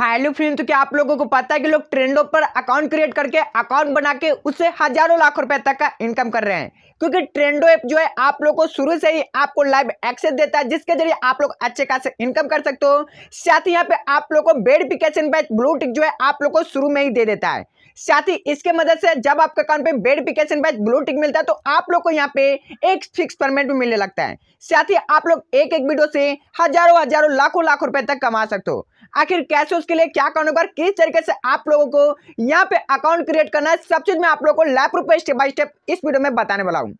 hello friend तो क्या आप लोगों को पता है कि लोग ट्रेंडो पर अकाउंट क्रिएट करके अकाउंट बना के उससे हजारों लाख रुपए तक का इनकम कर रहे हैं क्योंकि ट्रेंडो ऐप जो है आप लोगों को शुरू से ही आपको लाइव एक्सेस देता है जिसके जरिए आप लोग अच्छे खासे इनकम कर सकते हो साथ ही यहाँ पे आप लोग को वेरिफिकेशन बैच ब्लू टिक जो है आप लोग को शुरू में ही दे देता है साथ ही इसके मदद से जब आपके अकाउंट पे वेरिफिकेशन बैच ब्लू टिक मिलता है तो आप लोग को यहाँ पे एक फिक्स परमेंट भी मिलने लगता है साथ ही आप लोग एक एक वीडियो से हजारों हजारों लाखों लाखों रुपए तक कमा सकते हो आखिर कैसे उसके लिए क्या कारोबार किस तरीके से आप लोगों को यहाँ पे अकाउंट क्रिएट करना है सब चीज़ मैं आप लोगों को लाख रूप स्टेप बाय स्टेप इस वीडियो में बताने वाला हूँ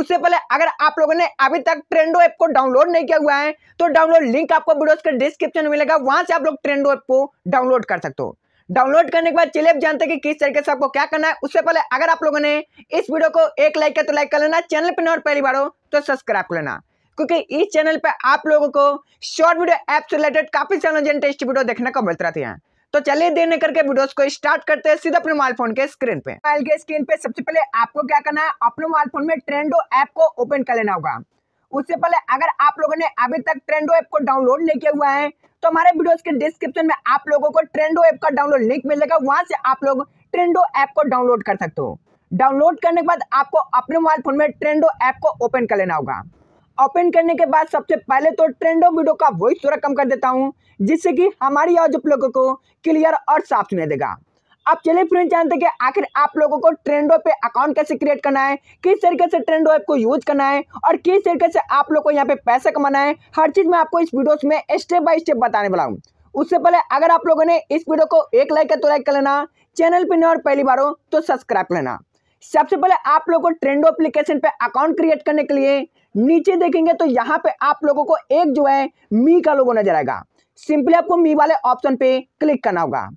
उससे पहले अगर आप लोगों ने अभी तक ट्रेंडो ऐप को डाउनलोड नहीं किया हुआ है तो डाउनलोड लिंक आपको वीडियोस के डिस्क्रिप्शन में मिलेगा वहां से आप लोग ट्रेंडो ऐप को डाउनलोड कर सकते हो डाउनलोड करने के बाद चले आप जानते हैं कि किस तरीके से आपको क्या करना है उससे पहले अगर आप लोगों ने इस वीडियो को एक लाइक किया तो लाइक कर लेना चैनल पर नोट पहली बार हो तो सब्सक्राइब कर लेना क्योंकि इस चैनल पर आप लोगों को शॉर्ट वीडियो ऐप से रिलेटेड काफी सारे टेस्ट वीडियो देखने को मिलता रहती है तो चलिए देने करके वीडियोस को स्टार्ट करते हैं सीधा अपने मोबाइल फोन के स्क्रीन पे मोबाइल के स्क्रीन पे सबसे पहले आपको क्या करना है अपने मोबाइल फोन में ट्रेंडो ऐप को ओपन कर लेना होगा उससे पहले अगर आप लोगों ने अभी तक ट्रेंडो ऐप को डाउनलोड नहीं किया हुआ है तो हमारे वीडियोस के डिस्क्रिप्शन में आप लोगों को ट्रेंडो ऐप का डाउनलोड लिंक मिलेगा वहां से आप लोग ट्रेंडो ऐप को डाउनलोड कर सकते हो डाउनलोड करने के बाद आपको अपने मोबाइल फोन में ट्रेंडो ऐप को ओपन कर लेना होगा ओपन करने के बाद सबसे पहले तो ट्रेंडो वीडियो का वॉइस थोड़ा कम कर देता हूँ जिससे कि हमारी आवाज आप लोगों को क्लियर और साफ सुनाई देगा अब चलिए फ्रेंड जानते हैं कि आखिर आप लोगों को ट्रेंडो पे अकाउंट कैसे क्रिएट करना है किस तरीके से ट्रेंडो ऐप को यूज करना है और किस तरीके से आप लोग को यहाँ पे पैसा कमाना है हर चीज़ मैं आपको इस वीडियो में स्टेप बाय स्टेप बताने वाला हूँ उससे पहले अगर आप लोगों ने इस वीडियो को एक लाइक तो लाइक कर लेना चैनल पर नहीं और पहली बार हो तो सब्सक्राइब लेना सबसे पहले आप लोग को ट्रेंडो एप्लीकेशन पे अकाउंट क्रिएट करने के लिए नीचे देखेंगे तो यहाँ पे आप लोगों को एक जो है मी का लोगो नजर आएगा सिंपली आपको मी वाले ऑप्शन पे क्लिक करना होगा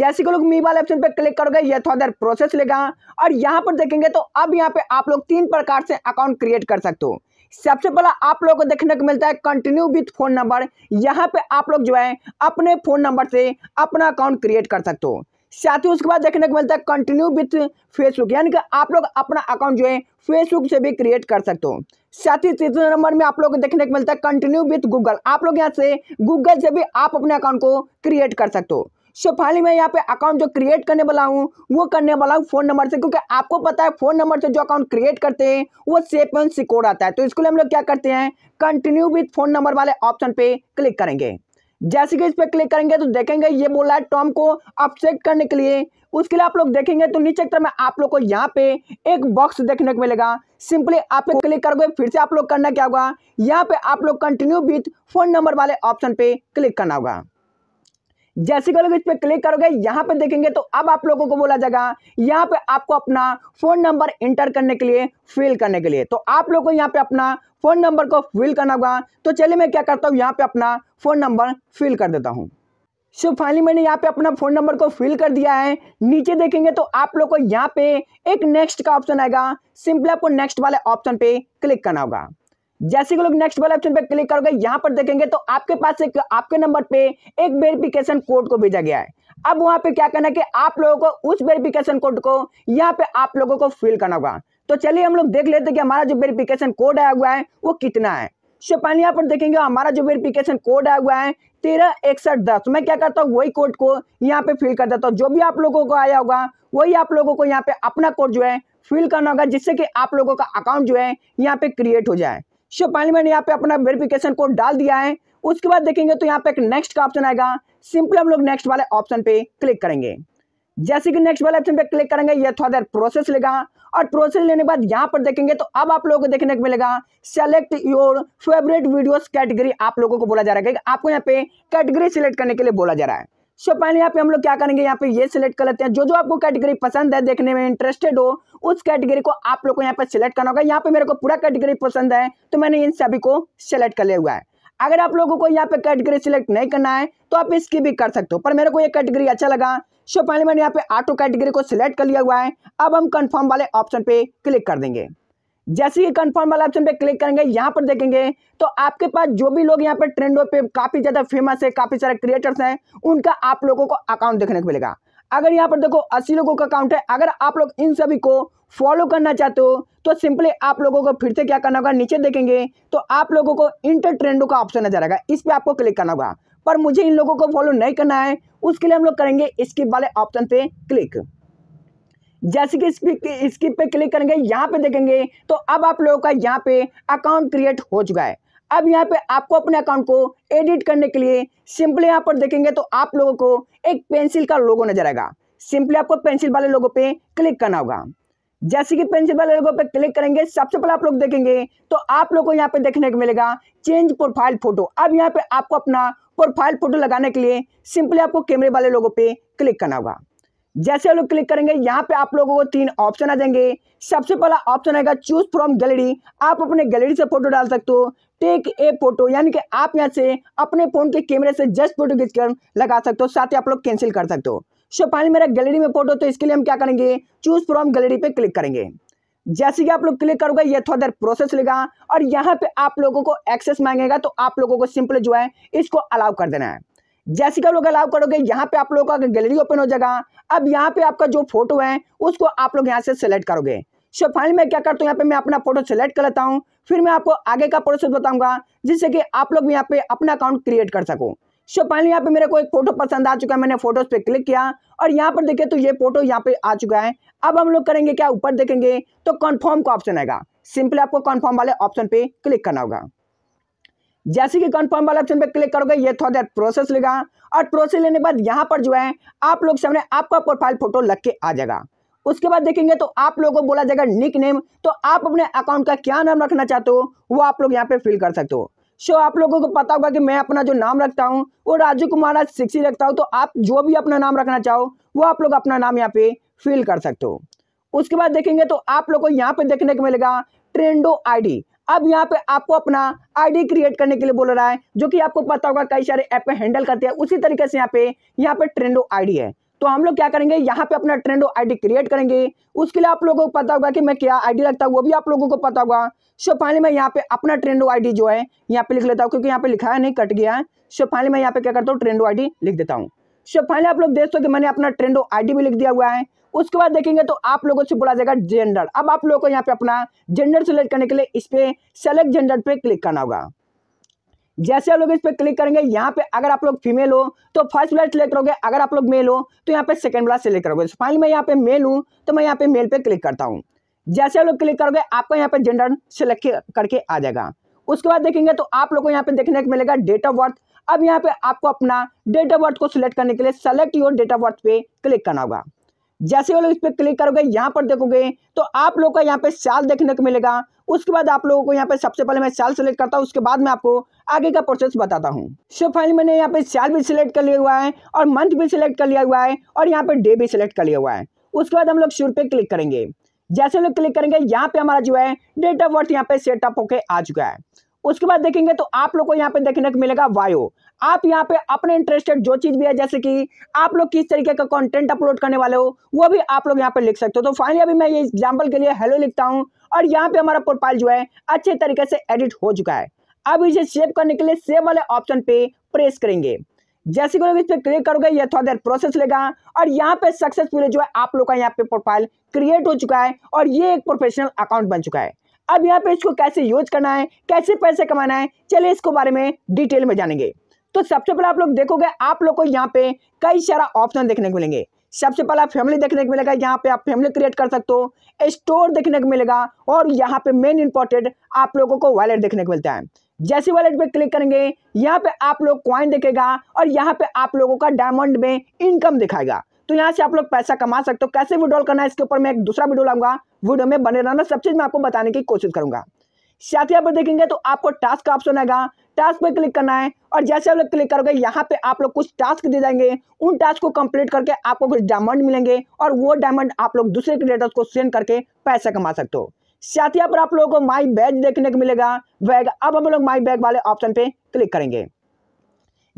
जैसे कि लोग मी वाले ऑप्शन पर क्लिक करोगे ये थोड़ा देर प्रोसेस लेगा और यहाँ पर देखेंगे तो अब यहाँ पे आप लोग तीन प्रकार से अकाउंट क्रिएट कर सकते हो सबसे पहला आप लोगों को देखने को मिलता है कंटिन्यू विथ फोन नंबर यहाँ पे आप लोग जो है अपने फोन नंबर से अपना अकाउंट क्रिएट कर सकते हो साथ ही उसके बाद देखने को मिलता है कंटिन्यू विथ फेसबुक यानी कि आप लोग अपना अकाउंट जो है फेसबुक से भी क्रिएट कर सकते हो साथ ही तीसरे नंबर में आप लोग देखने को मिलता है कंटिन्यू विथ गूगल आप लोग यहाँ से गूगल से भी आप अपने अकाउंट को क्रिएट कर सकते हो सो फाइनली मैं यहाँ पे अकाउंट जो क्रिएट करने वाला हूँ वो करने वाला हूँ फोन नंबर से क्योंकि आपको पता है फोन नंबर से जो अकाउंट क्रिएट करते हैं वो सेफ एंड सिक्योर आता है तो इसके लिए हम लोग क्या करते हैं कंटिन्यू विथ फोन नंबर वाले ऑप्शन पे क्लिक करेंगे जैसे कि इस पर क्लिक करेंगे तो देखेंगे ये बोला है टॉम को अपसेट करने के लिए उसके लिए आप लोग देखेंगे तो नीचे की तरफ में आप लोग को यहाँ पे एक बॉक्स देखने को मिलेगा सिंपली आप पे क्लिक करोगे फिर से आप लोग करना क्या होगा यहाँ पे आप लोग कंटिन्यू विथ फोन नंबर वाले ऑप्शन पे क्लिक करना होगा जैसे कि लोग इस पर क्लिक करोगे यहाँ पे देखेंगे तो अब आप लोगों को बोला जाएगा यहाँ पे आपको अपना फ़ोन नंबर इंटर करने के लिए फिल करने के लिए तो आप लोग को यहाँ पे अपना फ़ोन नंबर को फिल करना होगा तो चलिए मैं क्या करता हूँ यहाँ पे अपना फ़ोन नंबर फिल कर देता हूँ सो फाइनली मैंने यहाँ पे अपना फ़ोन नंबर को फिल कर दिया है नीचे देखेंगे तो आप लोग को यहाँ पे एक नेक्स्ट का ऑप्शन आएगा सिंपली आपको नेक्स्ट वाले ऑप्शन पे क्लिक करना होगा जैसे कि लोग नेक्स्ट वाले ऑप्शन पे क्लिक करोगे यहाँ पर देखेंगे तो आपके पास एक आपके नंबर पे एक वेरिफिकेशन कोड को भेजा गया है अब वहां पे क्या करना है कि आप लोगों को उस वेरिफिकेशन कोड को यहाँ पे आप लोगों को फिल करना होगा तो चलिए हम लोग देख लेते कि हमारा जो वेरिफिकेशन कोड आया हुआ है वो कितना है सो पहले यहाँ पर देखेंगे हमारा जो वेरिफिकेशन कोड आया हुआ है तेरह इकसठ दस तो मैं क्या करता हूँ वही कोड को यहाँ पे फिल कर देता हूँ जो भी आप लोगों को आया होगा वही आप लोगों को यहाँ पे अपना कोड जो है फिल करना होगा जिससे कि आप लोगों का अकाउंट जो है यहाँ पे क्रिएट हो जाए सो पहले मैंने यहाँ पे अपना वेरिफिकेशन कोड डाल दिया है उसके बाद देखेंगे तो यहाँ पे एक नेक्स्ट का ऑप्शन आएगा सिंपल हम लोग नेक्स्ट वाले ऑप्शन पे क्लिक करेंगे जैसे कि नेक्स्ट वाले ऑप्शन पे क्लिक करेंगे ये थोड़ा देर प्रोसेस लेगा और ट्रोसरी लेने के बाद यहाँ पर देखेंगे तो अब आप लोगों को देखने को मिलेगा select your favourite videos category आप लोगों को बोला जा रहा है आपको यहाँ पे कैटेगरी सिलेक्ट करने के लिए बोला जा रहा है सो पहले यहाँ पे हम लोग क्या करेंगे यहाँ पे ये सिलेक्ट कर लेते हैं जो जो आपको कैटेगरी पसंद है देखने में इंटरेस्टेड हो उस कैटेगरी को आप लोग को यहाँ पे सिलेक्ट करना होगा यहाँ पे मेरे को पूरा कैटेगरी पसंद है तो मैंने इन सभी को सिलेक्ट कर लिया हुआ है अगर आप लोगों को यहाँ पे कैटेगरी सिलेक्ट नहीं करना है तो आप इसकी भी कर सकते हो पर मेरे को ये कैटेगरी अच्छा लगा सो पहले मैंने यहाँ पे ऑटो कैटेगरी को सिलेक्ट कर लिया हुआ है अब हम कन्फर्म वाले ऑप्शन पे क्लिक कर देंगे जैसे ही कंफर्म वाले ऑप्शन पे क्लिक करेंगे यहाँ पर देखेंगे तो आपके पास जो भी लोग यहाँ पर ट्रेंडो पे काफ़ी ज़्यादा फेमस है काफ़ी सारे क्रिएटर्स हैं उनका आप लोगों को अकाउंट देखने को मिलेगा अगर यहाँ पर देखो अस्सी लोगों का अकाउंट है अगर आप लोग इन सभी को फॉलो करना चाहते हो तो सिंपली आप लोगों को फिर से क्या करना होगा नीचे देखेंगे तो आप लोगों को इंटर ट्रेंडो का ऑप्शन नजर आएगा इस पर आपको क्लिक करना होगा पर मुझे इन लोगों को फॉलो नहीं करना है उसके लिए हम लोग करेंगे स्किप वाले ऑप्शन पे क्लिक जैसे कि स्किप पे क्लिक करेंगे यहाँ पे देखेंगे तो अब आप लोगों का यहाँ पे अकाउंट क्रिएट हो चुका है अब यहाँ पे आपको अपने अकाउंट को एडिट करने के लिए सिंपली यहाँ पर देखेंगे तो आप लोगों को एक पेंसिल का लोगो नजर आएगा सिंपली आपको पेंसिल वाले लोगों पे क्लिक करना होगा जैसे कि पेंसिल वाले लोगों पे क्लिक करेंगे सबसे पहले आप लोग देखेंगे तो आप लोगों को यहाँ पे देखने को मिलेगा चेंज प्रोफाइल फोटो अब यहाँ पे आपको अपना प्रोफाइल फ़ोटो लगाने के लिए सिंपली आपको कैमरे वाले लोगों पे क्लिक करना होगा जैसे लोग क्लिक करेंगे यहाँ पे आप लोगों को तीन ऑप्शन आ जाएंगे सबसे पहला ऑप्शन आएगा चूज फ्रॉम गैलरी आप अपने गैलरी से फोटो डाल सकते हो टेक ए फोटो यानी कि आप यहाँ से अपने फ़ोन के कैमरे से जस्ट फोटो खींच कर लगा सकते हो साथ ही आप लोग कैंसिल कर सकते हो सो पहले मेरा गैलरी में फोटो तो इसके लिए हम क्या करेंगे चूज फ्रॉम गैलरी पे क्लिक करेंगे जैसे कि आप लोग क्लिक करोगे ये थोड़ा देर प्रोसेस लेगा और यहाँ पे आप लोगों को एक्सेस मांगेगा तो आप लोगों को सिंपल जो है इसको अलाउ कर देना है जैसे कि आप लोग अलाउ करोगे यहाँ पे आप लोगों का गैलरी ओपन हो जाएगा अब यहाँ पे आपका जो फोटो है उसको आप लोग यहाँ से सेलेक्ट करोगे सो फाइनल मैं क्या करता हूँ यहाँ पे मैं अपना फोटो सेलेक्ट कर लेता हूँ फिर मैं आपको आगे का प्रोसेस बताऊंगा जिससे कि आप लोग यहाँ पे अपना अकाउंट क्रिएट कर सको सो पहले यहाँ पे मेरे को एक फोटो पसंद आ चुका है मैंने फोटोज पे क्लिक किया और यहाँ पर देखिए तो ये फोटो यहाँ पे आ चुका है अब हम लोग करेंगे क्या ऊपर देखेंगे तो कन्फर्म का ऑप्शन आएगा सिंपली आपको कन्फर्म वाले ऑप्शन पे क्लिक करना होगा जैसे कि कन्फर्म वाले ऑप्शन पे क्लिक करोगे ये थोड़ा देर प्रोसेस लेगा और प्रोसेस लेने के बाद यहाँ पर जो है आप लोग सामने आपका प्रोफाइल फोटो लग के आ जाएगा उसके बाद देखेंगे तो आप लोगों को बोला जाएगा निक नेम तो आप अपने अकाउंट का क्या नाम रखना चाहते हो वो आप लोग यहाँ पे फिल कर सकते हो सो आप लोगों को पता होगा कि मैं अपना जो नाम रखता हूँ वो राजू कुमार राज सिक्सी रखता हूँ तो आप जो भी अपना नाम रखना चाहो वो आप लोग अपना नाम यहाँ पे फिल कर सकते हो उसके बाद देखेंगे तो आप लोग को यहाँ पे देखने को मिलेगा ट्रेंडो आईडी अब यहाँ पे आपको अपना आईडी क्रिएट करने के लिए बोल रहा है जो कि आपको पता होगा कई सारे ऐप हैंडल करते हैं उसी तरीके से यहाँ पे यहाँ पे ट्रेंडो आईडी है तो हम लोग क्या करेंगे यहाँ पे अपना ट्रेंडो आईडी क्रिएट करेंगे उसके लिए आप लोगों को पता होगा कि मैं क्या आईडी रखता हूँ वो भी आप लोगों को पता होगा सो फाइनली मैं यहाँ पे अपना ट्रेंड आई जो है यहाँ पे लिख लेता हूँ क्योंकि यहाँ पे लिखा है नहीं कट गया है सो फाइनली मैं यहाँ पे क्या करता हूँ ट्रेंड आई लिख देता हूँ सो फाइनली आप लोग देख सकते मैंने अपना ट्रेंड आई भी लिख दिया हुआ है उसके बाद देखेंगे तो आप लोगों से बोला जाएगा जेंडर अब आप लोगों को यहाँ पे अपना जेंडर सेलेक्ट करने के लिए इस पर सेलेक्ट जेंडर पे क्लिक करना होगा जैसे आप लोग इस पर क्लिक करेंगे यहाँ पे अगर आप लोग फीमेल हो तो फर्स्ट वाला सिलेक्ट करोगे अगर आप लोग मेल हो तो यहाँ पे सेकंड वाला सिलेक्ट करोगे फाइनली मैं यहाँ पे मेल हूँ तो मैं यहाँ पे मेल पे क्लिक करता हूँ जैसे आप लोग क्लिक करोगे आपको यहाँ पे जेंडर सेलेक्ट करके आ जाएगा उसके बाद देखेंगे तो आप लोग को यहाँ पे देखने को मिलेगा डेट ऑफ बर्थ अब यहाँ पे आपको अपना डेट ऑफ बर्थ को सिलेक्ट करने के लिए select your date of birth पे क्लिक करना होगा जैसे वो लोग इस पर क्लिक करोगे यहाँ पर देखोगे तो आप लोग का यहाँ पे साल देखने को मिलेगा उसके बाद आप लोगों को यहाँ पे सबसे पहले मैं साल सेलेक्ट करता हूँ उसके बाद मैं आपको आगे का प्रोसेस बताता हूँ सो फाइनली मैंने यहाँ पे साल भी सिलेक्ट कर लिया हुआ है और मंथ भी सिलेक्ट कर लिया हुआ है और यहाँ पे डे भी सिलेक्ट कर लिया हुआ है उसके बाद हम लोग शुरू पे क्लिक करेंगे जैसे लोग क्लिक करेंगे यहाँ पे हमारा जो है डेट ऑफ बर्थ यहाँ पे सेटअप होके आ चुका है उसके बाद देखेंगे तो आप लोग को यहाँ पे देखने को मिलेगा वायो आप यहाँ पे अपने इंटरेस्टेड जो चीज़ भी है जैसे कि आप लोग किस तरीके का कंटेंट अपलोड करने वाले हो वो भी आप लोग यहाँ पे लिख सकते हो तो फाइनली अभी मैं ये एग्जाम्पल के लिए हेलो लिखता हूँ और यहाँ पे हमारा प्रोफाइल जो है अच्छे तरीके से एडिट हो चुका है अब इसे सेव करने के लिए सेव वाले ऑप्शन पे प्रेस करेंगे जैसे कि इस पर क्लिक करोगे ये थोड़ा देर प्रोसेस लेगा और यहाँ पे सक्सेसफुली जो है आप लोग का यहाँ पे प्रोफाइल क्रिएट हो चुका है और ये एक प्रोफेशनल अकाउंट बन चुका है अब यहाँ पे इसको कैसे यूज करना है कैसे पैसे कमाना है चलिए इसको बारे में डिटेल में जानेंगे तो सबसे पहले आप लोग देखोगे आप लोग को यहाँ पे कई सारा ऑप्शन देखने को मिलेंगे सबसे पहला फैमिली देखने को मिलेगा यहाँ पे आप फैमिली क्रिएट कर सकते हो स्टोर देखने को मिलेगा और यहाँ पे मेन इंपॉर्टेंट आप लोगों को वॉलेट देखने को मिलता है जैसे वॉलेट पे क्लिक करेंगे यहाँ पे आप लोग क्वाइन दिखेगा और यहाँ पे आप लोगों का डायमंड में इनकम दिखाएगा तो यहाँ से आप लोग पैसा कमा सकते हो कैसे विड्रॉल करना है इसके ऊपर मैं एक दूसरा वीडियो लाऊंगा वीडियो में बने रहना सब चीज़ मैं आपको बताने की कोशिश करूंगा साथ ही यहाँ पर देखेंगे तो आपको टास्क का ऑप्शन आएगा टास्क पे क्लिक करना है और जैसे आप लोग क्लिक करोगे यहाँ पे आप लोग कुछ टास्क दे जाएंगे उन टास्क को कंप्लीट करके आपको कुछ डायमंड मिलेंगे और वो डायमंड आप लोग दूसरे क्रिएटर्स को सेंड करके पैसा कमा सकते हो साथ ही पर आप लोगों को माई बैग देखने को मिलेगा बैग अब हम लोग माई बैग वाले ऑप्शन पे क्लिक करेंगे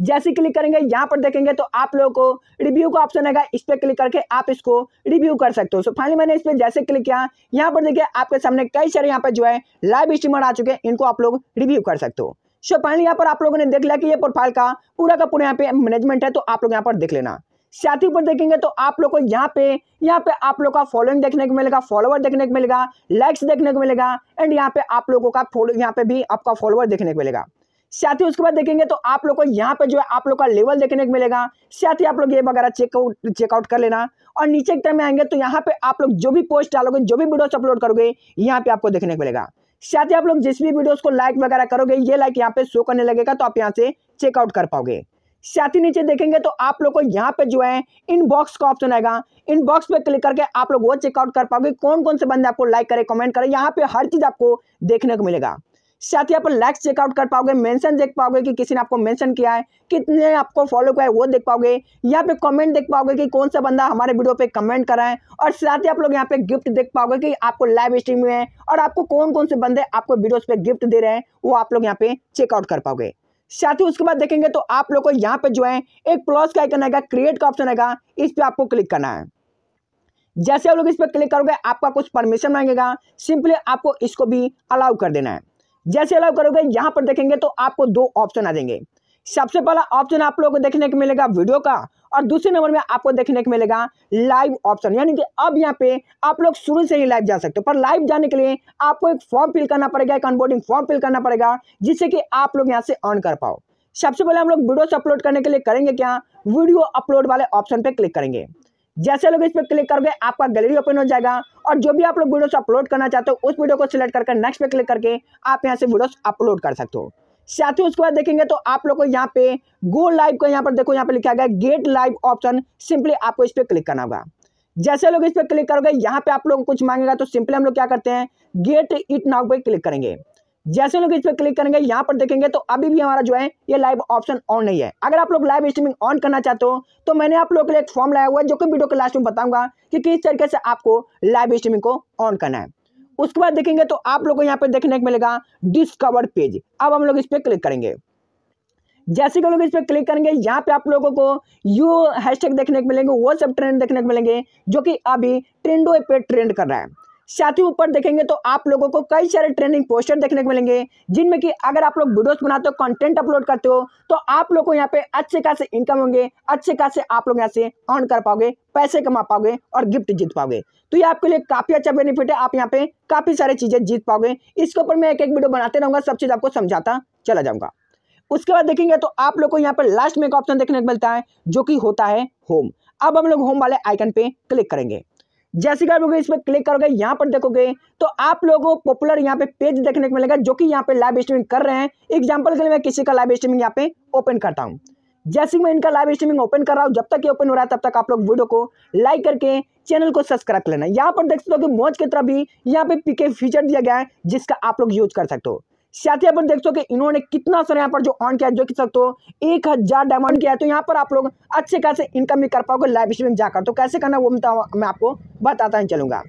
जैसे क्लिक करेंगे यहाँ पर देखेंगे तो आप लोगों को रिव्यू का ऑप्शन आएगा इस पर क्लिक करके आप इसको रिव्यू कर सकते हो सो फाइनली मैंने इस पर जैसे क्लिक किया यहाँ पर देखिए आपके सामने कई सारे यहाँ पर जो है लाइव स्ट्रीमर आ चुके हैं इनको आप लोग रिव्यू कर सकते हो सो फाइनली यहाँ पर आप लोगों ने देख लिया कि ये प्रोफाइल का पूरा का पूरा यहाँ पे मैनेजमेंट है तो आप लोग यहाँ पर देख लेना साथ ही पर देखेंगे तो आप लोग को यहाँ पे यहाँ पे आप लोग का फॉलोइंग देखने को मिलेगा फॉलोवर देखने को मिलेगा लाइक्स देखने को मिलेगा एंड यहाँ पे आप लोगों का फॉलो यहाँ पे भी आपका फॉलोवर देखने को मिलेगा साथ ही उसके बाद देखेंगे तो आप लोग को यहाँ पे जो है आप लोग का लेवल देखने को मिलेगा साथ ही आप लोग ये वगैरह चेकआउट चेकआउट कर लेना और नीचे की टाइम में आएंगे तो यहाँ पे आप लोग जो भी पोस्ट डालोगे जो भी वीडियोस अपलोड करोगे यहाँ पे आपको देखने को मिलेगा साथ ही आप लोग जिस भी वीडियो को लाइक वगैरह करोगे ये लाइक यहाँ पे शो करने लगेगा तो आप यहाँ से चेकआउट कर पाओगे साथ ही नीचे देखेंगे तो आप लोग को यहाँ पे जो है इन बॉक्स का ऑप्शन आएगा इन बॉक्स पे क्लिक करके आप लोग वो चेकआउट कर पाओगे कौन कौन से बंदे आपको लाइक करे कमेंट करे यहाँ पे हर चीज़ आपको देखने को मिलेगा साथ ही आप लाइक्स चेकआउट कर पाओगे मेंशन देख पाओगे कि किसी ने आपको मेंशन किया है कितने आपको फॉलो किया है वो देख पाओगे यहाँ पे कमेंट देख पाओगे कि कौन सा बंदा हमारे वीडियो पे कमेंट कर रहा है और साथ ही आप लोग यहाँ पे गिफ्ट देख पाओगे कि आपको लाइव स्ट्रीम में है और आपको कौन कौन से बंदे आपको वीडियोज पे गिफ्ट दे रहे हैं वो आप लोग यहाँ पे चेकआउट कर पाओगे साथ ही उसके बाद देखेंगे तो आप लोग को यहाँ पे जो है एक प्लस का आइकन आएगा क्रिएट का ऑप्शन आएगा इस पर आपको क्लिक करना है जैसे आप लोग इस पर क्लिक करोगे आपका कुछ परमिशन मांगेगा सिंपली आपको इसको भी अलाउ कर देना है जैसे अलाउ करोगे यहाँ पर देखेंगे तो आपको दो ऑप्शन आ जाएंगे सबसे पहला ऑप्शन आप लोगों को देखने को मिलेगा वीडियो का और दूसरे नंबर में आपको देखने को मिलेगा लाइव ऑप्शन यानी कि अब यहाँ पे आप लोग शुरू से ही लाइव जा सकते हो पर लाइव जाने के लिए आपको एक फॉर्म फिल करना पड़ेगा एक अनबोर्डिंग फॉर्म फिल करना पड़ेगा जिससे कि आप लोग यहाँ से अर्न कर पाओ सबसे पहले हम लोग वीडियोस अपलोड करने के लिए करेंगे क्या वीडियो अपलोड वाले ऑप्शन पे क्लिक करेंगे जैसे लोग इस पर क्लिक करोगे आपका गैलरी ओपन हो जाएगा और जो भी आप लोग वीडियोस अपलोड करना चाहते हो उस वीडियो को सिलेक्ट करके नेक्स्ट पे क्लिक करके आप यहाँ से वीडियोस अपलोड कर सकते हो साथ ही उसके बाद देखेंगे तो आप लोग को यहाँ पे गो लाइव का यहाँ पर देखो यहाँ पे लिखा गया गेट लाइव ऑप्शन सिंपली आपको इस पर क्लिक करना होगा जैसे लोग इस पर क्लिक करोगे यहाँ पे आप लोग कुछ मांगेगा तो सिंपली हम लोग क्या करते हैं गेट इट नाउ पे क्लिक करेंगे जैसे लोग इस पर क्लिक करेंगे यहाँ पर देखेंगे तो अभी भी हमारा जो है ये लाइव ऑप्शन ऑन नहीं है अगर आप लोग लाइव स्ट्रीमिंग ऑन करना चाहते हो तो मैंने आप लोगों के लिए एक फॉर्म लाया हुआ है जो कि वीडियो के लास्ट में बताऊंगा कि किस तरीके से आपको लाइव स्ट्रीमिंग को ऑन करना है उसके बाद देखेंगे तो आप लोगों को यहाँ पर देखने को मिलेगा डिस्कवर पेज अब हम लोग इस पर क्लिक करेंगे जैसे कि लोग इस पर क्लिक करेंगे यहाँ पे आप लोगों को यू हैशटैग देखने को मिलेंगे वो सब ट्रेंड देखने को मिलेंगे जो कि अभी ट्रेंडो पे ट्रेंड कर रहा है साथ ही ऊपर देखेंगे तो आप लोगों को कई सारे ट्रेनिंग पोस्टर देखने को मिलेंगे जिनमें कि अगर आप लोग वीडियोस बनाते हो कंटेंट अपलोड करते हो तो आप लोग को यहाँ पे अच्छे खासे इनकम होंगे अच्छे खासे आप लोग यहाँ से अर्न कर पाओगे पैसे कमा पाओगे और गिफ्ट जीत पाओगे तो ये आपके लिए काफ़ी अच्छा बेनिफिट है आप यहाँ पे काफ़ी सारी चीज़ें जीत पाओगे इसके ऊपर मैं एक एक वीडियो बनाते रहूंगा सब चीज़ आपको समझाता चला जाऊंगा उसके बाद देखेंगे तो आप लोग को यहाँ पर लास्ट में एक ऑप्शन देखने को मिलता है जो कि होता है होम अब हम लोग होम वाले आइकन पे क्लिक करेंगे जैसे कि आप लोग इस पर क्लिक करोगे यहाँ पर देखोगे तो आप लोगों को पॉपुलर यहाँ पे पेज देखने को मिलेगा जो कि यहाँ पे लाइव स्ट्रीमिंग कर रहे हैं एग्जाम्पल के लिए मैं किसी का लाइव स्ट्रीमिंग यहाँ पे ओपन करता हूँ जैसे मैं इनका लाइव स्ट्रीमिंग ओपन कर रहा हूँ जब तक ये ओपन हो रहा है तब तक आप लोग वीडियो को लाइक करके चैनल को सब्सक्राइब कर लेना यहाँ पर देख सकते हो कि मौज की तरफ भी यहाँ पे पीके फीचर दिया गया है जिसका आप लोग यूज कर सकते हो साथ ही अपन देख सकते हो इन्होंने कितना सर यहाँ पर जो ऑन किया जो कि सकते हो एक हज़ार डायमंड किया है तो यहाँ पर आप लोग अच्छे खासे इनकम भी कर पाओगे लाइव स्ट्रीम जाकर तो कैसे करना वो मैं आपको बताता ही चलूंगा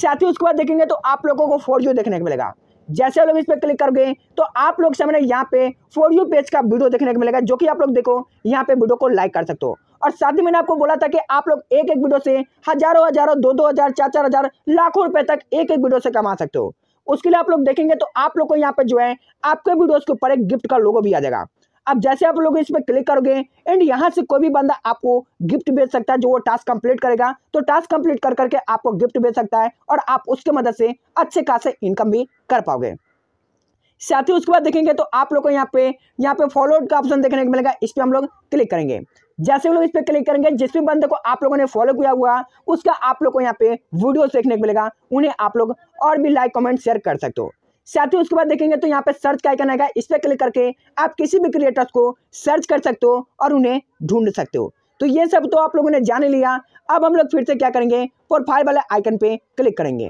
साथ ही उसके बाद देखेंगे तो आप लोगों को फोर यू देखने को मिलेगा जैसे लोग इस पर क्लिक कर गए तो आप लोग सामने यहाँ पे फोर यू पेज का वीडियो देखने को मिलेगा जो कि आप लोग देखो यहाँ पे वीडियो को लाइक कर सकते हो और साथ ही मैंने आपको बोला था कि आप लोग एक एक वीडियो से हजारों हजारों दो दो हजार चार चार हजार लाखों रुपए तक एक एक वीडियो से कमा सकते हो उसके लिए आप लोग देखेंगे तो आप लोग को यहाँ पर जो है आपके वीडियोज़ के ऊपर एक गिफ्ट का लोगो भी आ जाएगा अब जैसे आप लोग इस पर क्लिक करोगे एंड यहाँ से कोई भी बंदा आपको गिफ्ट भेज सकता है जो वो टास्क कंप्लीट करेगा तो टास्क कंप्लीट कर करके आपको गिफ्ट भेज सकता है और आप उसके मदद से अच्छे खासे इनकम भी कर पाओगे साथ ही उसके बाद देखेंगे तो आप लोग को यहाँ पे यहाँ पे फॉलोड का ऑप्शन देखने को मिलेगा इस पर हम लोग क्लिक करेंगे जैसे लोग इस पर क्लिक करेंगे जिस भी बंदे को आप लोगों ने फॉलो किया हुआ उसका आप लोग को यहाँ पे वीडियो देखने को मिलेगा उन्हें आप लोग और भी लाइक कमेंट शेयर कर सकते हो साथ ही उसके बाद देखेंगे तो यहाँ पे सर्च का आइकन आएगा इस पर क्लिक करके आप किसी भी क्रिएटर्स को सर्च कर सकते हो और उन्हें ढूंढ सकते हो तो ये सब तो आप लोगों ने जान लिया अब हम लोग फिर से क्या करेंगे प्रोफाइल वाले आइकन पे क्लिक करेंगे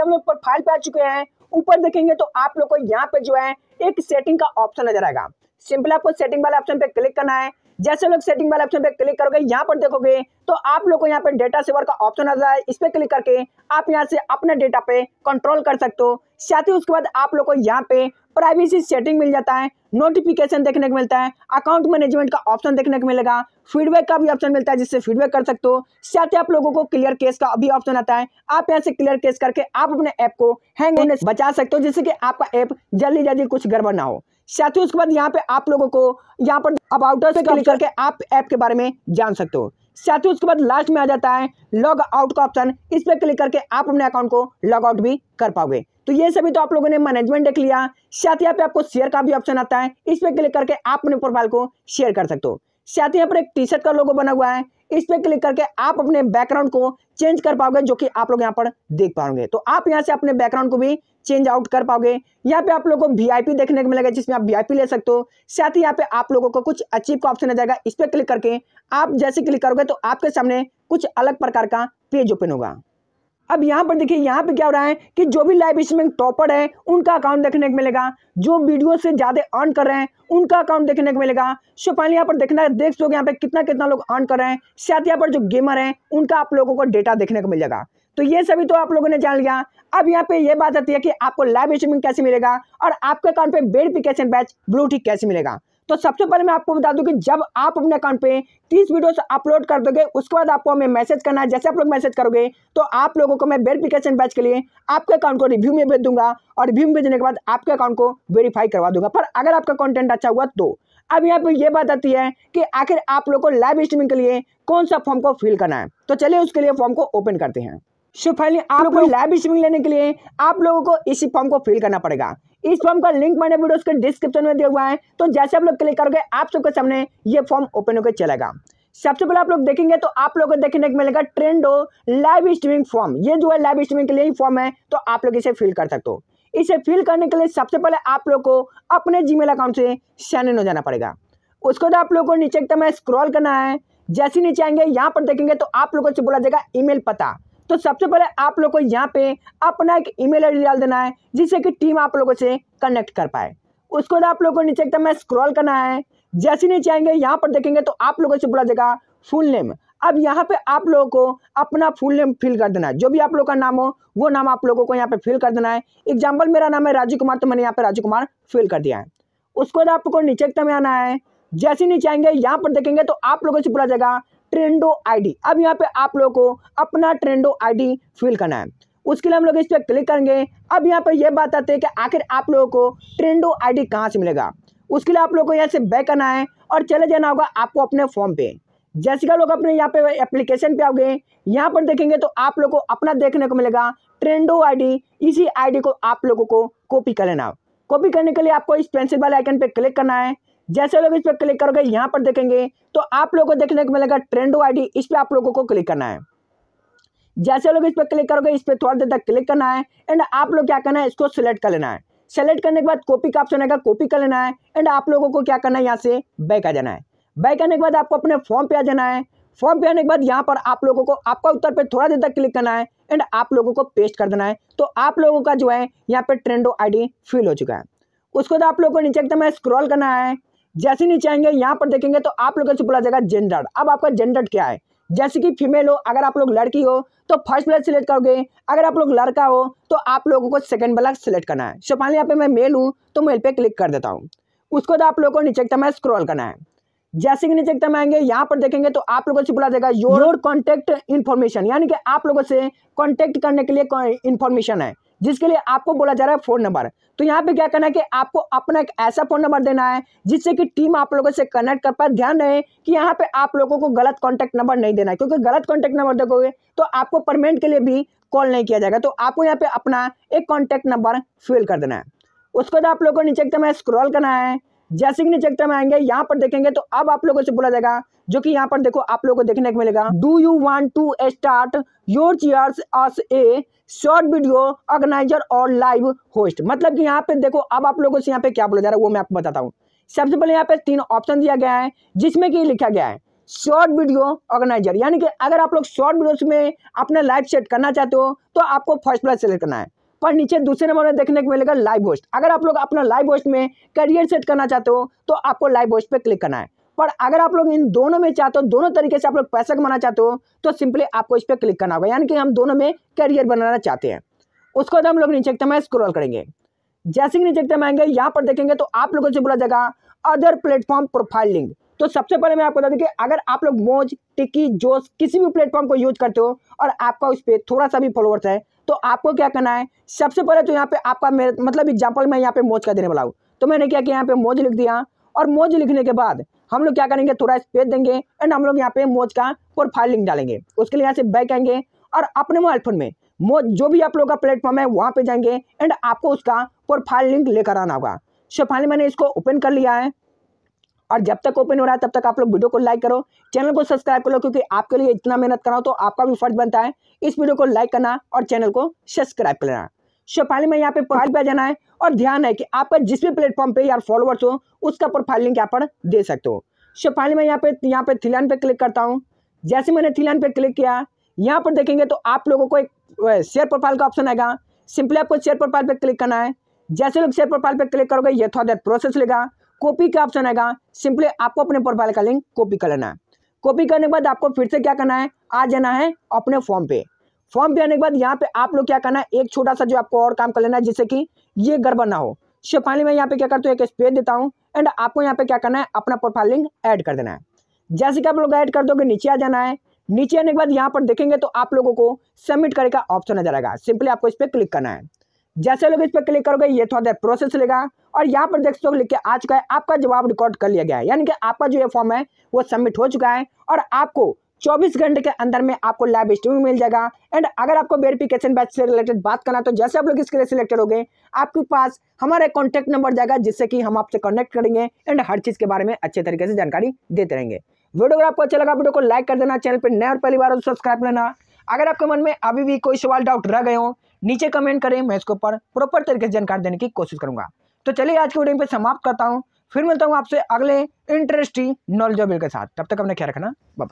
हम लोग प्रोफाइल पे आ चुके हैं ऊपर देखेंगे तो आप लोग को यहाँ पे जो है एक सेटिंग का ऑप्शन नजर आएगा सिंपल आपको सेटिंग वाले ऑप्शन पे क्लिक करना है जैसे लोग सेटिंग वाले ऑप्शन पे क्लिक करोगे यहाँ पर देखोगे तो आप लोग को यहाँ पर डेटा सेवर का ऑप्शन आ रहा इस पर क्लिक करके आप यहाँ से अपने डेटा पे कंट्रोल कर सकते हो साथ ही उसके बाद आप लोग को यहाँ पे प्राइवेसी सेटिंग मिल जाता है नोटिफिकेशन देखने को मिलता है अकाउंट मैनेजमेंट का ऑप्शन देखने को मिलेगा फीडबैक का भी ऑप्शन मिलता है जिससे फीडबैक कर सकते हो साथ ही आप लोगों को क्लियर केस का भी ऑप्शन आता है आप यहाँ से क्लियर केस करके आप अपने ऐप को हैंग होने से बचा सकते हो जिससे कि आपका ऐप जल्दी जल्दी कुछ गड़बड़ ना हो साथ ही उसके बाद यहाँ पे आप लोगों को यहाँ पर अबाउट से क्लिक करके आप ऐप के बारे में जान सकते हो साथ ही उसके बाद लास्ट में आ जाता है लॉग आउट का ऑप्शन इस पर क्लिक करके आप अपने अकाउंट को लॉग आउट भी कर पाओगे तो ये सभी तो आप लोगों ने मैनेजमेंट देख लिया साथ ही यहाँ पे आपको शेयर का भी ऑप्शन आता है इस पर क्लिक करके आप अपने प्रोफाइल को शेयर कर सकते हो साथ ही यहाँ पर एक टी शर्ट का लोगो बना हुआ है इस पर क्लिक करके आप अपने बैकग्राउंड को चेंज कर पाओगे जो कि आप लोग यहाँ पर देख पाओगे तो आप यहाँ से अपने बैकग्राउंड को भी चेंज आउट कर पाओगे यहाँ पे आप लोगों को वीआईपी देखने को मिलेगा जिसमें आप वीआईपी ले सकते हो साथ ही यहाँ पे आप लोगों को कुछ अचीव का ऑप्शन आ जाएगा इस पर क्लिक करके आप जैसे क्लिक करोगे तो आपके सामने कुछ अलग प्रकार का पेज ओपन होगा अब यहाँ पर देखिए यहाँ पे क्या हो रहा है कि जो भी लाइव स्ट्रीमिंग टॉपर है उनका अकाउंट देखने को मिलेगा जो वीडियो से ज़्यादा अर्न कर रहे हैं उनका अकाउंट देखने को मिलेगा सो पहले यहाँ पर देखना देख सो यहाँ पे कितना कितना लोग अर्न कर रहे हैं साथ यहाँ पर जो गेमर हैं उनका आप लोगों को डेटा देखने को मिलेगा तो ये सभी तो आप लोगों ने जान लिया अब यहाँ पे ये बात आती है कि आपको लाइव स्ट्रीमिंग कैसे मिलेगा और आपके अकाउंट पे बेड कैसे बैच ब्लू कैसे मिलेगा तो सबसे पहले मैं आपको बता दूं कि जब आप अपने अकाउंट पे तीस वीडियोस अपलोड कर दोगे उसके बाद आपको हमें मैसेज करना है जैसे आप लोग मैसेज करोगे तो आप लोगों को मैं वेरिफिकेशन बैच के लिए आपके अकाउंट को रिव्यू में भेज दूंगा और रिव्यू में भेजने के बाद आपके अकाउंट को वेरीफाई करवा दूंगा पर अगर आपका कॉन्टेंट अच्छा हुआ तो अब यहाँ पर यह बात आती है कि आखिर आप लोग को लाइव स्ट्रीमिंग के लिए कौन सा फॉर्म को फिल करना है तो चलिए उसके लिए फॉर्म को ओपन करते हैं सो फाइनली आप लोग लाइव स्ट्रीमिंग लेने के लिए आप लोगों को इसी फॉर्म को फिल करना पड़ेगा इस फॉर्म का लिंक मैंने वीडियो के डिस्क्रिप्शन में दिया हुआ है तो जैसे आप लोग क्लिक करोगे आप सबके सामने ये फॉर्म ओपन होकर चलेगा सबसे पहले आप लोग देखेंगे तो आप लोगों को देखने को मिलेगा ट्रेंडो लाइव स्ट्रीमिंग फॉर्म ये जो है लाइव स्ट्रीमिंग के लिए ही फॉर्म है तो आप लोग इसे फिल कर सकते हो इसे फिल करने के लिए सबसे पहले आप लोग को अपने जी अकाउंट से साइन इन हो जाना पड़ेगा उसको तो आप लोग को नीचे एकदम स्क्रॉल करना है जैसे नीचे आएंगे यहाँ पर देखेंगे तो आप लोगों से बोला जाएगा ईमेल पता तो सबसे पहले आप लोग को यहाँ पे अपना एक ईमेल आईडी डाल देना है जिससे कि टीम आप लोगों से कनेक्ट कर पाए उसको आप लोग को नीचे एकदम मैं स्क्रॉल करना है जैसे नीचे आएंगे यहाँ पर देखेंगे तो आप लोगों से बोला जाएगा फुल नेम अब यहाँ पे आप लोगों को अपना फुल नेम फिल कर देना है जो भी आप लोग का नाम हो वो नाम आप लोगों को यहाँ पे फिल कर देना है एग्जाम्पल मेरा नाम है राजू कुमार तो मैंने यहाँ पे राजू कुमार फिल कर दिया है उसके बाद आपको नीचे एकदम आना है जैसे नीचे आएंगे यहाँ पर देखेंगे तो आप लोगों से बोला जाएगा ट्रेंडो आईडी अब यहाँ पे आप लोगों को अपना ट्रेंडो आईडी फिल करना है उसके लिए हम लोग इस पर क्लिक करेंगे अब यहाँ पे ये बात आती है कि आखिर आप लोगों को ट्रेंडो आईडी डी कहाँ से मिलेगा उसके लिए आप लोगों को यहाँ से बैक करना है और चले जाना होगा आपको अपने फॉर्म पे जैसे कि लोग अपने यहाँ पे एप्लीकेशन पे आओगे यहाँ पर देखेंगे तो आप लोग को अपना देखने को मिलेगा ट्रेंडो आई इसी आई को आप लोगों को कॉपी कर लेना कॉपी करने के लिए आपको इस पेंसिल वाले आइकन पर क्लिक करना है जैसे लोग इस पर क्लिक करोगे यहाँ पर देखेंगे तो आप लोगों को देखने को मिलेगा ट्रेंडो आईडी इस पर आप लोगों को क्लिक करना है जैसे लोग इस पर क्लिक करोगे इस पर थोड़ा देर तक क्लिक करना है एंड आप लोग क्या करना है इसको सिलेक्ट कर लेना है सेलेक्ट करने के बाद कॉपी का ऑप्शन आएगा कॉपी कर लेना है एंड आप लोगों को क्या करना है यहाँ से बैक आ जाना है बैक आने के बाद आपको अपने फॉर्म पे आ जाना है फॉर्म पे आने के बाद यहाँ पर आप लोगों को आपका उत्तर पे थोड़ा देर तक क्लिक करना है एंड आप लोगों को पेस्ट कर देना है तो आप लोगों का जो है यहाँ पे ट्रेंडो आईडी फिल हो चुका है उसको तो आप लोगों को नीचे एकदम स्क्रॉल करना है जैसे नीचे आएंगे यहाँ पर देखेंगे तो आप लोगों से बोला जाएगा जेंडर अब आपका जेंडर क्या है जैसे कि फीमेल हो अगर आप लोग लड़की हो तो फर्स्ट ब्लड सिलेक्ट करोगे अगर आप लोग लड़का हो तो आप लोगों को सेकंड ब्लड सिलेक्ट करना है सो यहाँ पे मैं मेल हूँ तो मेल पे क्लिक कर देता हूँ उसको तो आप लोगों को नीचे एकदम स्क्रॉल करना है जैसे कि नीचे एकदम आएंगे यहाँ पर देखेंगे तो आप लोगों से बोला जाएगा योर योर कॉन्टैक्ट इन्फॉर्मेशन यानी कि आप लोगों से कॉन्टैक्ट करने के लिए इन्फॉर्मेशन है जिसके लिए आपको बोला जा रहा है फ़ोन नंबर तो यहाँ पे क्या करना है कि आपको अपना एक ऐसा फ़ोन नंबर देना है जिससे कि टीम आप लोगों से कनेक्ट कर पाए ध्यान रहे कि यहाँ पे आप लोगों को गलत कॉन्टैक्ट नंबर नहीं देना है क्योंकि गलत कॉन्टैक्ट नंबर देखोगे तो आपको परमानेंट के लिए भी कॉल नहीं किया जाएगा तो आपको यहाँ पे अपना एक कॉन्टैक्ट नंबर फिल कर देना है उसके बाद आप लोगों को नीचे एकदम स्क्रॉल करना है जैसे कि नीचे एकदम आएंगे यहाँ पर देखेंगे तो अब आप लोगों से बोला जाएगा जो कि यहाँ पर देखो आप लोग को देखने को मिलेगा do you want to start your चेयर्स as a short video organizer और लाइव होस्ट मतलब कि यहाँ पे देखो अब आप लोगों से यहाँ पे क्या बोला जा रहा है वो मैं आपको बताता हूँ सबसे पहले यहाँ पे तीन ऑप्शन दिया गया है जिसमें कि लिखा गया है शॉर्ट वीडियो ऑर्गेनाइजर यानी कि अगर आप लोग शॉर्ट वीडियोस में अपना लाइव सेट करना चाहते हो तो आपको फर्स्ट प्लस सेलेक्ट करना है पर नीचे दूसरे नंबर में देखने को मिलेगा लाइव होस्ट अगर आप लोग अपना लाइव होस्ट में करियर सेट करना चाहते हो तो आपको लाइव होस्ट पर क्लिक करना है पर अगर आप लोग इन दोनों में चाहते हो दोनों तरीके से आप लोग पैसा कमाना चाहते हो तो सिंपली आपको इस पर क्लिक करना होगा यानी कि हम दोनों में करियर बनाना चाहते हैं उसको तो हम लोग नीचे में स्क्रॉल करेंगे जैसे ही नीचे में आएंगे यहाँ पर देखेंगे तो आप लोगों से बोला जाएगा अदर प्लेटफॉर्म प्रोफाइल लिंक तो सबसे पहले मैं आपको बता दूं कि अगर आप लोग मोज टिकी जोश किसी भी प्लेटफॉर्म को यूज करते हो और आपका उस पर थोड़ा सा भी फॉलोअर्स है तो आपको क्या करना है सबसे पहले तो यहाँ पे आपका मेरे मतलब एग्जाम्पल मैं यहाँ पे मोज का देने वाला हूँ तो मैंने क्या किया यहाँ पे मोज लिख दिया और मोज लिखने के बाद हम लोग क्या करेंगे थोड़ा स्पेस देंगे एंड हम लोग यहाँ पे मोज का प्रोफाइल लिंक डालेंगे उसके लिए यहाँ से बैक आएंगे और अपने मोबाइल फ़ोन में मोज जो भी आप लोग का प्लेटफॉर्म है वहाँ पे जाएंगे एंड आपको उसका प्रोफाइल लिंक लेकर आना होगा सो फाइनली मैंने इसको ओपन कर लिया है और जब तक ओपन हो रहा है तब तक आप लोग वीडियो को लाइक करो चैनल को सब्सक्राइब करो क्योंकि आपके लिए इतना मेहनत कराओ तो आपका भी फर्ज बनता है इस वीडियो को लाइक करना और चैनल को सब्सक्राइब करना सो पहले मैं यहाँ पे प्रोफाइल पे जाना है और ध्यान है कि आपका जिस भी प्लेटफॉर्म पे यार फॉलोअर्स हो उसका प्रोफाइल लिंक यहाँ पर दे सकते हो सो पहले मैं यहाँ पे यहाँ पे थिलान पे क्लिक करता हूँ जैसे मैंने थिलान पे क्लिक किया यहाँ पर देखेंगे तो आप लोगों को एक शेयर प्रोफाइल का ऑप्शन आएगा सिंपली आपको शेयर प्रोफाइल पर क्लिक करना है जैसे लोग शेयर प्रोफाइल पर क्लिक करोगे ये थोड़ा देर प्रोसेस लेगा कॉपी का ऑप्शन आएगा सिंपली आपको अपने प्रोफाइल का लिंक कॉपी कर लेना है कॉपी करने के बाद आपको फिर से क्या करना है आ जाना है अपने फॉर्म पे फॉर्म भी आने के बाद यहाँ पे आप लोग क्या करना है एक छोटा सा जो आपको और काम कर लेना है जिससे कि ये गड़बड़ ना हो सो फाइनली मैं यहाँ पे क्या करता हूँ एक स्पेस देता हूँ एंड आपको यहाँ पे क्या करना है अपना प्रोफाइल लिंक ऐड कर देना है जैसे कि आप लोग ऐड कर दोगे नीचे आ जाना है नीचे आने के बाद यहाँ पर देखेंगे तो आप लोगों को सबमिट करने का ऑप्शन नजर आएगा सिंपली आपको इस पर क्लिक करना है जैसे लोग इस पर क्लिक करोगे ये थोड़ा देर प्रोसेस लेगा और यहाँ पर देख सकते हो लिख के आ चुका है आपका जवाब रिकॉर्ड कर लिया गया है यानी कि आपका जो ये फॉर्म है वो सबमिट हो चुका है और आपको चौबीस घंटे के अंदर में आपको लाइव स्ट्रीमिंग मिल जाएगा एंड अगर आपको वेरिफिकेशन बैच से रिलेटेड बात करना तो जैसे आप लोग इसके लिए सिलेक्टेड हो गए आपके पास हमारा कॉन्टैक्ट नंबर जाएगा जिससे कि हम आपसे कनेक्ट करेंगे एंड हर चीज़ के बारे में अच्छे तरीके से जानकारी देते रहेंगे वीडियो अगर आपको अच्छा लगा वीडियो को लाइक कर देना चैनल पर नया और पहली बार सब्सक्राइब तो लेना अगर आपके मन में अभी भी कोई सवाल डाउट रह गए हो नीचे कमेंट करें मैं इसके ऊपर प्रॉपर तरीके से जानकारी देने की कोशिश करूंगा तो चलिए आज के वीडियो पर समाप्त करता हूँ फिर मिलता हूँ आपसे अगले इंटरेस्टिंग नॉलेजेबल के साथ तब तक अपने ख्याल रखना बाय